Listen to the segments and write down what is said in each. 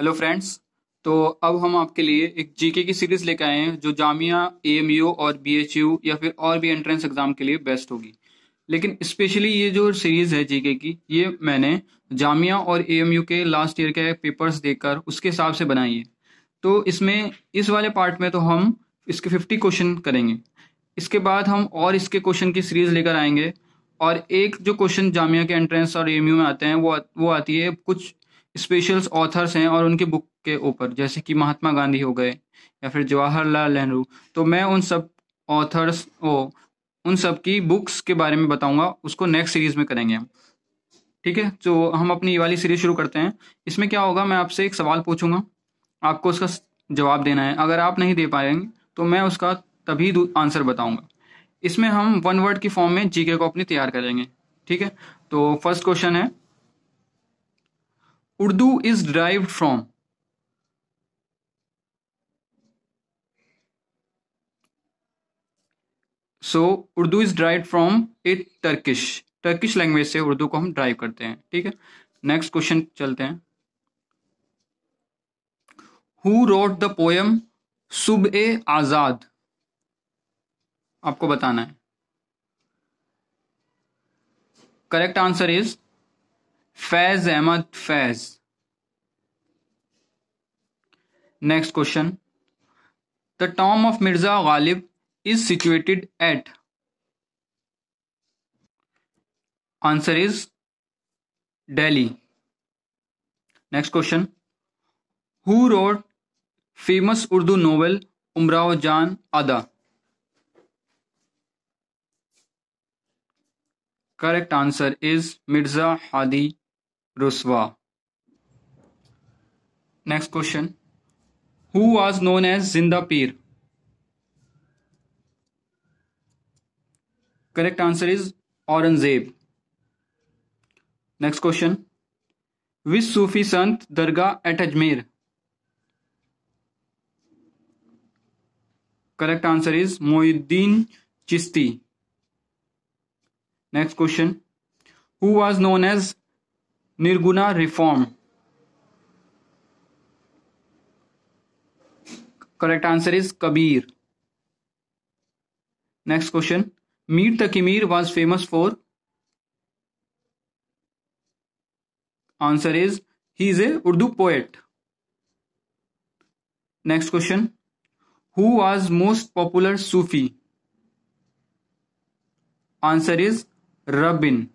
Hello friends तो अब हम आपके लिए एक जीके की सीरीज लेकर आए हैं जो जामिया एएमयू और बीएचयू या फिर और भी एंट्रेंस एग्जाम के लिए बेस्ट होगी लेकिन स्पेशली ये जो सीरीज है जीके की ये मैंने जामिया और एएमयू के लास्ट ईयर के पेपर्स देखकर उसके हिसाब से बनाई है तो इसमें इस वाले पार्ट में तो हम इसके फिफ्टी क्वेश्चन करेंगे इसके बाद हम और इसके क्वेश्चन की सीरीज लेकर आएंगे और एक जो क्वेश्चन जामिया के एंट्रेंस और एएमयू में आते हैं वो वो आती है कुछ स्पेशल्स ऑथर्स हैं और उनके बुक के ऊपर जैसे कि महात्मा गांधी हो गए या फिर जवाहरलाल नेहरू तो मैं उन सब ऑथर्स ओ उन सब की बुक्स के बारे में बताऊंगा उसको नेक्स्ट सीरीज में करेंगे हम ठीक है तो हम अपनी ये वाली सीरीज शुरू करते हैं इसमें क्या होगा मैं आपसे एक सवाल पूछूंगा आपको उसका जवाब देना है अगर आप नहीं दे पाएंगे तो मैं उसका तभी आंसर बताऊंगा इसमें हम वन वर्ड की फॉर्म में जीके को अपनी तैयार करेंगे ठीक है तो फर्स्ट क्वेश्चन है Urdu is drive from so Urdu is drive from a Turkish Turkish language से उर्दू को हम ड्राइव करते हैं ठीक है नेक्स्ट क्वेश्चन चलते हैं हु रोट द पोयम सुबह ए आजाद आपको बताना है correct answer is Faiz Ahmad Faiz next question the tomb of Mirza Ghalib is situated at answer is Delhi next question who wrote famous Urdu novel Umrao Jaan Ada correct answer is Mirza Hadi Ruswa next question who was known as Zinda Pir correct answer is Aurangzeb next question which sufi sant dargah at Ajmer correct answer is Mohiuddin Chishti next question who was known as निर्गुना reform correct answer is Kabir next question Mir तकीमीर was famous for answer is he is a Urdu poet next question who was most popular Sufi answer is Robin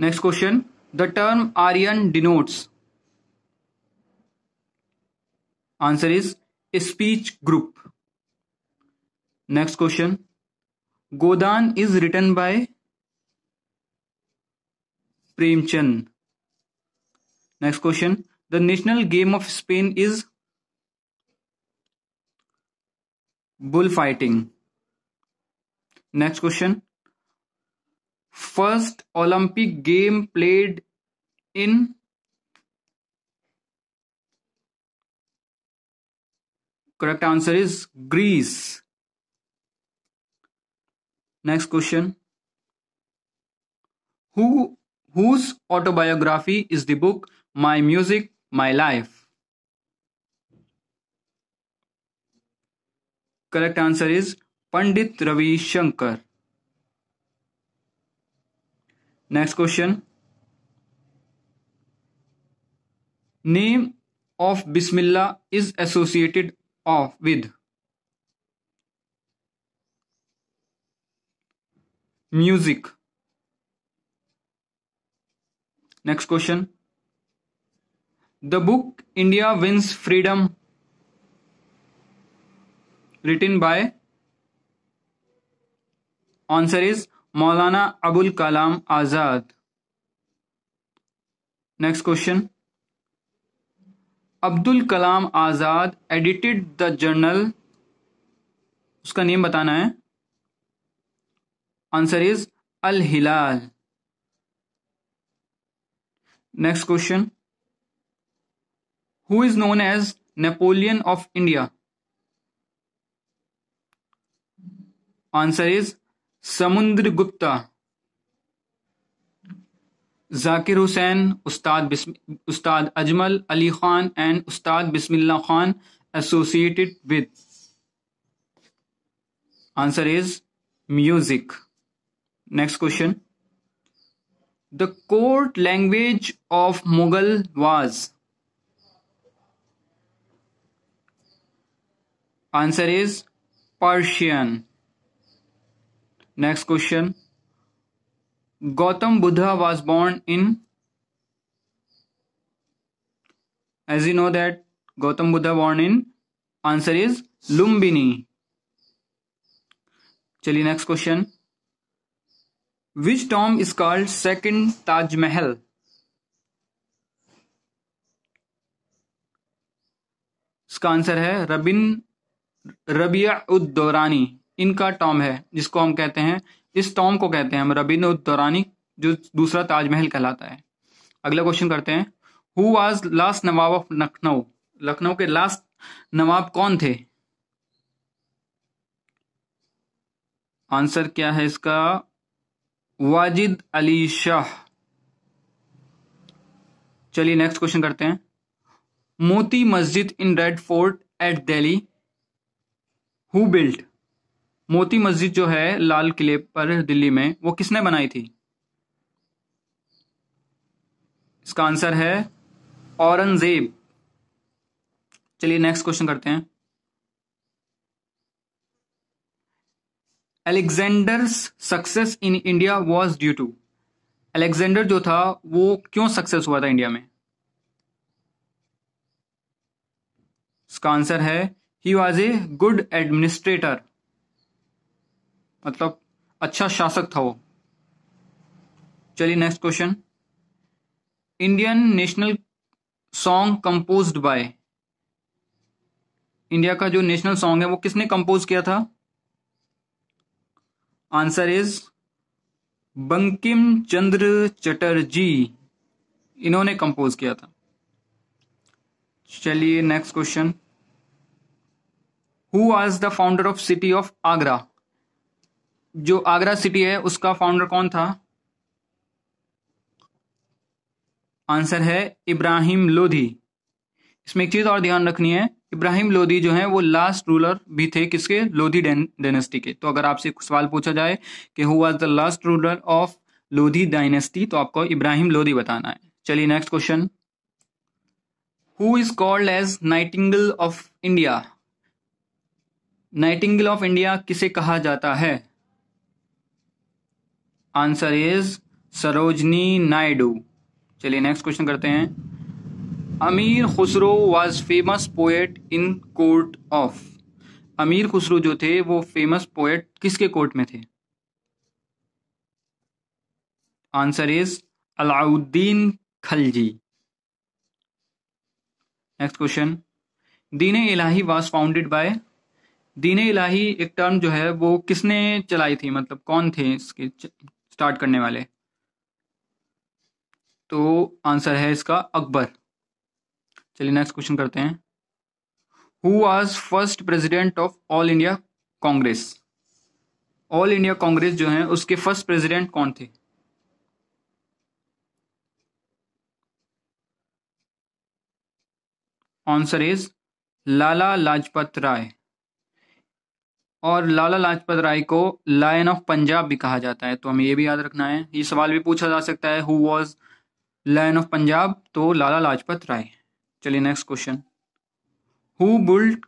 next question the term Aryan denotes? Answer is speech group. Next question. Godan is written by Premchand. Next question. The national game of Spain is bullfighting. Next question. First Olympic game played in correct answer is Greece next question who whose autobiography is the book my music my life correct answer is pandit ravi shankar next question name of Bismillah is associated of with music next question the book India wins freedom written by answer is Maulana Abul Kalam Azad next question Abdul Kalam Azad edited the journal उसका name बताना है answer is Al Hilal next question who is known as Napoleon of India answer is Samudra Gupta Zakir Hussain, Ustad, Bism- Ustad Ajmal Ali Khan, and Ustad Bismillah Khan associated with? Answer is music. Next question. The court language of Mughal was? Answer is Persian. Next question. Gautam Buddha was born in as you know that Gautam Buddha born in answer is Lumbini चलिए next question which Tom is called second Taj Mahal इसका answer है Robin Rabia उदौरानी इनका Tom है जिसको हम कहते हैं इस टॉम को कहते हैं हम रबीन्द्र दौरानी जो दूसरा ताजमहल कहलाता है अगला क्वेश्चन करते हैं who was last Nawab of Lucknow Lucknow के लास्ट नवाब कौन थे आंसर क्या है इसका वाजिद अली शाह चलिए नेक्स्ट क्वेश्चन करते हैं Moti Masjid in red fort at Delhi who built Moti Masjid जो है लाल किले पर दिल्ली में वो किसने बनाई थी इसका आंसर है औरंगजेब चलिए नेक्स्ट क्वेश्चन करते हैं Alexander's success in India was due to Alexander जो था वो क्यों सक्सेस हुआ था इंडिया में इसका आंसर है he was a good administrator मतलब अच्छा शासक था वो चलिए next question Indian national song composed by India का जो नेशनल सॉन्ग है वो किसने कंपोज किया था आंसर इज बंकिम चंद्र चटर्जी इन्होंने कंपोज किया था चलिए नेक्स्ट क्वेश्चन हु आज the founder of city of Agra जो आगरा सिटी है उसका फाउंडर कौन था आंसर है इब्राहिम लोधी इसमें एक चीज और ध्यान रखनी है इब्राहिम लोधी जो है वो लास्ट रूलर भी थे किसके लोधी डायनेस्टी के तो अगर आपसे सवाल पूछा जाए कि who was the last ruler of Lodhi dynasty तो आपको इब्राहिम लोधी बताना है चलिए next question who is called as nightingale of India nightingale of India किसे कहा जाता है आंसर इज सरोजनी नायडू चलिए नेक्स्ट क्वेश्चन करते हैं Amir Khusro was famous poet in court of Amir Khusro जो थे वो फेमस पोएट किसके कोर्ट में थे answer is Alauddin Khalji next question Din Ilahi was founded by दीन इलाही एक टर्म जो है वो किसने चलाई थी मतलब कौन थे इसके स्टार्ट करने वाले तो आंसर है इसका अकबर चलिए नेक्स्ट क्वेश्चन करते हैं who was first president of All India Congress All India Congress जो है उसके फर्स्ट प्रेसिडेंट कौन थे आंसर इज लाला लाजपत राय और लाला लाजपत राय को लायन ऑफ पंजाब भी कहा जाता है तो हमें ये भी याद रखना है ये सवाल भी पूछा जा सकता है who was lion of Punjab तो लाला लाजपत राय चलिए next question who build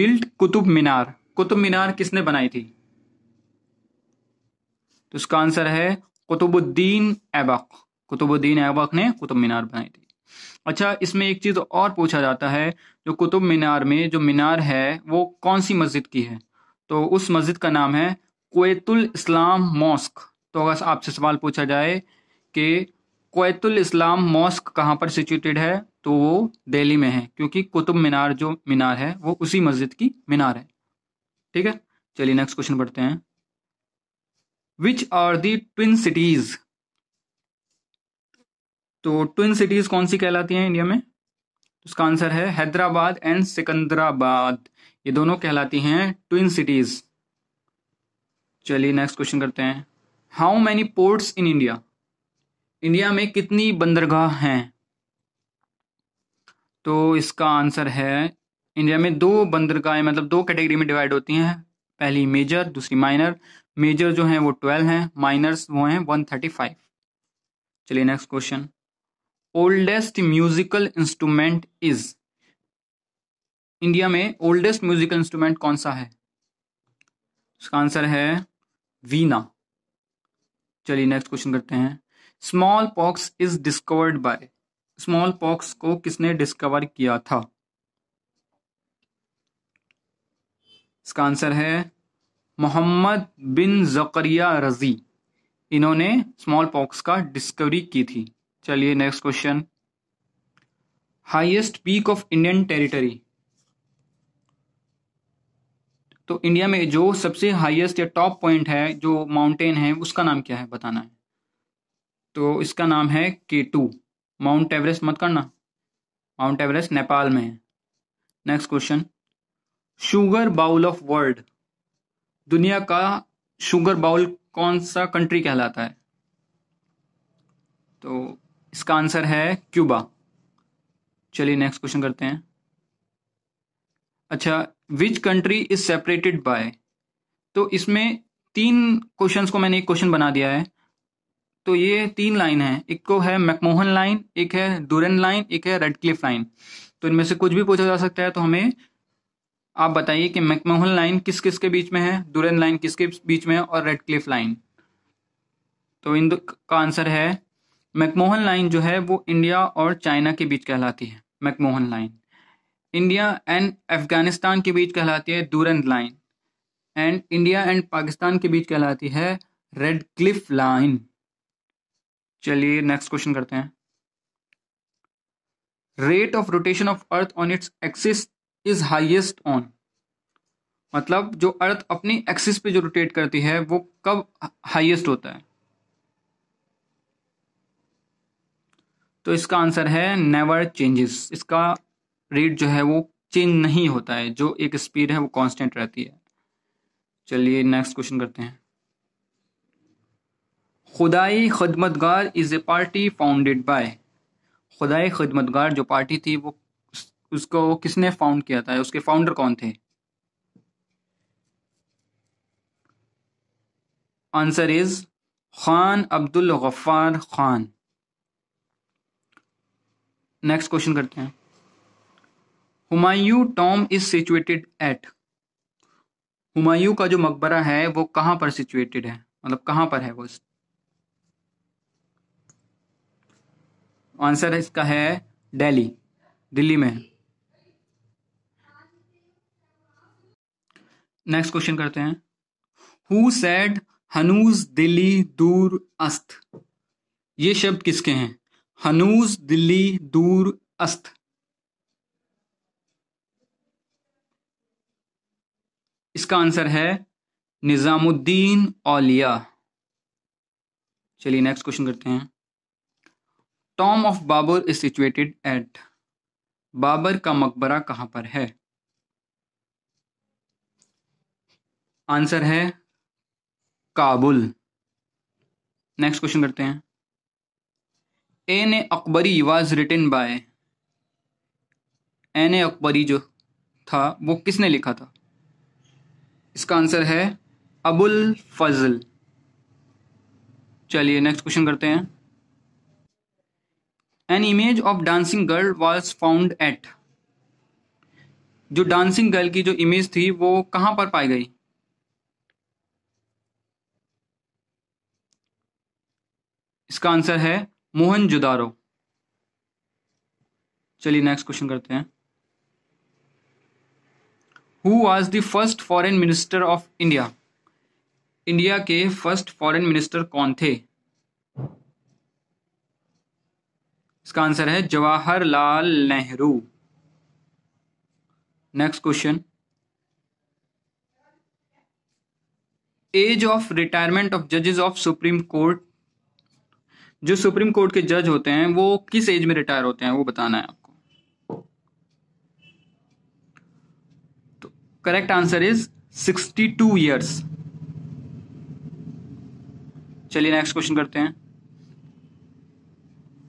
built Qutub Minar Qutub Minar किसने बनाई थी तो इसका आंसर है कुतुबुद्दीन ऐबक कुतुबुद्दीन ऐबक ने कुतुब मीनार बनाई थी अच्छा इसमें एक चीज़ और पूछा जाता है जो कुतुब मीनार में जो मीनार है वो कौन सी मस्जिद की है तो उस मस्जिद का नाम है कोतुल इस्लाम मॉस्क तो अगर आपसे सवाल पूछा जाए कि कोतुल इस्लाम मॉस्क कहाँ पर सिचुएटेड है तो वो दिल्ली में है क्योंकि कुतुब मीनार जो मीनार है वो उसी मस्जिद की मीनार है ठीक है चलिए नेक्स्ट क्वेश्चन पढ़ते हैं which are the twin cities तो ट्विन सिटीज कौन सी कहलाती हैं इंडिया में उसका आंसर है हैदराबाद एंड सिकंदराबाद ये दोनों कहलाती हैं ट्विन सिटीज चलिए नेक्स्ट क्वेश्चन करते हैं how many ports in India India में कितनी बंदरगाह हैं तो इसका आंसर है इंडिया में दो बंदरगाहें मतलब दो कैटेगरी में डिवाइड होती हैं पहली मेजर दूसरी माइनर मेजर जो हैं वो ट्वेल्व हैं माइनर्स वो हैं वन थर्टी फाइव चलिए next question oldest musical instrument is India में ओल्डेस्ट म्यूजिकल इंस्ट्रूमेंट कौन सा है उसका आंसर है वीना चलिए नेक्स्ट क्वेश्चन करते हैं small pox is discovered by small pox को किसने डिस्कवर किया था इसका आंसर है मोहम्मद बिन जकरिया रजी इन्होंने स्मॉल पॉक्स का डिस्कवरी की थी चलिए next question highest peak of Indian territory तो इंडिया में जो सबसे हाईएस्ट या टॉप पॉइंट है जो माउंटेन है उसका नाम क्या है बताना है तो इसका नाम है के टू माउंट एवरेस्ट मत करना माउंट एवरेस्ट नेपाल में है next question sugar bowl of world दुनिया का शुगर बाउल कौन सा कंट्री कहलाता है तो इसका आंसर है क्यूबा चलिए नेक्स्ट क्वेश्चन करते हैं अच्छा which country is separated by तो इसमें तीन क्वेश्चंस को मैंने एक क्वेश्चन बना दिया है तो ये तीन लाइन है एक को है मैकमोहन लाइन एक है दुरन लाइन एक है रेडक्लिफ लाइन तो इनमें से कुछ भी पूछा जा सकता है तो हमें आप बताइए कि मैकमोहन लाइन किस किस के बीच में है दुरन लाइन किसके बीच में है और रेडक्लिफ लाइन तो इन का आंसर है मैकमोहन लाइन जो है वो इंडिया और चाइना के बीच कहलाती है McMahon line India and Afghanistan के बीच कहलाती है Durand line and India and Pakistan के बीच कहलाती है रेड क्लिफ लाइन चलिए नेक्स्ट क्वेश्चन करते हैं rate of rotation of earth on its axis is highest on मतलब जो अर्थ अपनी एक्सिस पे जो रोटेट करती है वो कब हाइएस्ट होता है तो इसका आंसर है नेवर चेंजेस इसका रेट जो है वो चेंज नहीं होता है जो एक स्पीड है वो कांस्टेंट रहती है चलिए नेक्स्ट क्वेश्चन करते हैं Khudai Khidmatgar is a party founded by Khudai Khidmatgar जो पार्टी थी वो उसको किसने फाउंड किया था उसके फाउंडर कौन थे answer is Khan Abdul Ghaffar Khan next question करते हैं Humayun tomb is situated at Humayun का जो मकबरा है वो कहां पर सिचुएटेड है मतलब कहां पर है वो आंसर इसका है दिल्ली दिल्ली में नेक्स्ट क्वेश्चन करते हैं हु सेड हनूज दिल्ली दूर अस्त ये शब्द किसके हैं हनूज दिल्ली दूर अस्त इसका आंसर है निज़ामुद्दीन औलिया चलिए नेक्स्ट क्वेश्चन करते हैं tomb of Babur is situated at Babur का मकबरा कहां पर है आंसर है काबुल नेक्स्ट क्वेश्चन करते हैं Ain-i-Akbari was written by Ain-i-Akbari जो था वो किसने लिखा था इसका आंसर है अबुल फजल चलिए नेक्स्ट क्वेश्चन करते हैं an image of dancing girl was found at जो डांसिंग गर्ल की जो इमेज थी वो कहां पर पाई गई इसका आंसर है जुदारो चलिए नेक्स्ट क्वेश्चन करते हैं who was the first foreign minister of India India के फर्स्ट फॉरेन मिनिस्टर कौन थे इसका आंसर है Jawaharlal Nehru next question age of retirement of जजेस ऑफ सुप्रीम कोर्ट जो सुप्रीम कोर्ट के जज होते हैं वो किस एज में रिटायर होते हैं वो बताना है आपको तो correct answer is sixty two years चलिए नेक्स्ट क्वेश्चन करते हैं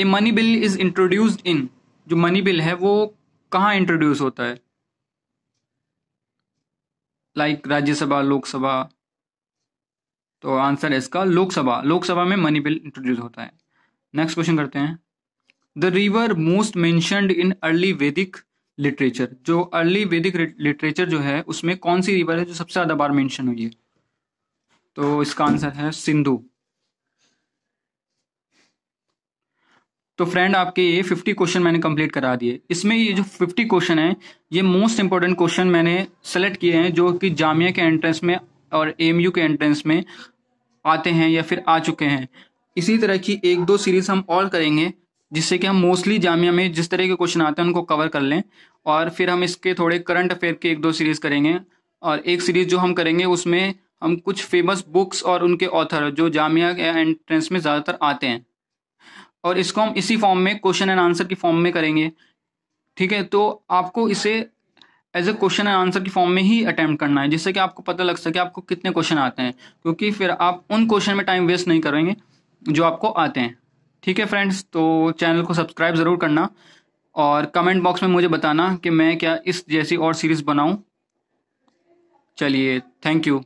a money bill is introduced in जो मनी बिल है वो कहाँ इंट्रोड्यूस होता है लाइक like राज्यसभा लोकसभा तो आंसर है इसका लोकसभा लोकसभा में मनी बिल इंट्रोड्यूस होता है नेक्स्ट क्वेश्चन करते हैं the river most mentioned in early Vedic literature जो अर्ली वैदिक लिटरेचर जो है उसमें कौन सी रिवर है जो सबसे ज़्यादा बार मैंशन हुई है तो इसका आंसर है सिंधु तो फ्रेंड आपके ये फिफ्टी क्वेश्चन मैंने कंप्लीट करा दिए इसमें ये जो फिफ्टी क्वेश्चन है ये मोस्ट इंपॉर्टेंट क्वेश्चन मैंने सेलेक्ट किए हैं जो कि जामिया के एंट्रेंस में और एम के एंट्रेंस में आते हैं या फिर आ चुके हैं इसी तरह की एक दो सीरीज हम और करेंगे जिससे कि हम मोस्टली जामिया में जिस तरह के क्वेश्चन आते हैं उनको कवर कर लें और फिर हम इसके थोड़े करंट अफेयर के एक दो सीरीज करेंगे और एक सीरीज जो हम करेंगे उसमें हम कुछ फेमस बुक्स और उनके ऑथर जो जामिया के एंट्रेंस में ज़्यादातर आते हैं और इसको हम इसी फॉर्म में क्वेश्चन एंड आंसर की फॉर्म में करेंगे ठीक है तो आपको इसे as a question and answer की फॉर्म में ही अटैम्प्ट करना है जिससे कि आपको पता लग सके आपको कितने क्वेश्चन आते हैं क्योंकि फिर आप उन क्वेश्चन में टाइम वेस्ट नहीं करेंगे जो आपको आते हैं ठीक है फ्रेंड्स तो चैनल को सब्सक्राइब ज़रूर करना और कमेंट बॉक्स में मुझे बताना कि मैं क्या इस जैसी और सीरीज़ बनाऊं चलिए थैंक यू